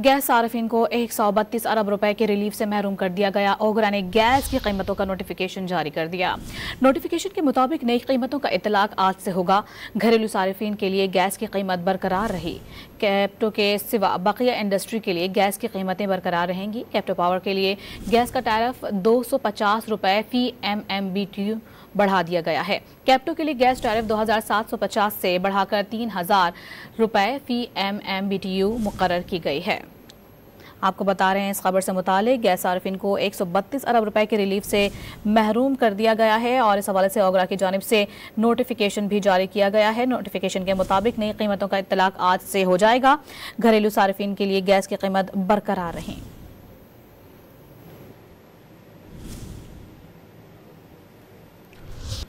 gas सार्फिन को एक सौ बत्तीस अरब रुपए के रिलीफ से महरूम कर दिया गया ओगरा ने गैस की कीमतों का नोटिफिकेशन जारी कर दिया नोटिफिकेशन के मुताबिक नई कीमतों का इतलाक आज से होगा घरेलू सार्फिन के लिए गैस की कीमत बरकरार रही कैप्टो के सिवा बकिया इंडस्ट्री के लिए गैस की कीमतें बरकरार रहेंगी कैप्टो पावर के लिए गैस का टैरफ दो सौ पचास रुपये fee M M B T बढ़ा दिया गया है कैप्टो के लिए गैस टैरिफ 2750 से बढ़ाकर तीन हजार रुपए fee M M B T U मुकर की गई है आपको बता रहे हैं इस खबर से मुतल गैस सार्फिन को 132 अरब रुपए के रिलीफ से महरूम कर दिया गया है और इस हवाले से ओगरा की जानब से नोटिफिकेशन भी जारी किया गया है नोटिफिकेशन के मुताबिक नई कीमतों का इतलाक आज से हो जाएगा घरेलू सार्फिन के लिए गैस की कीमत बरकरार रहेगी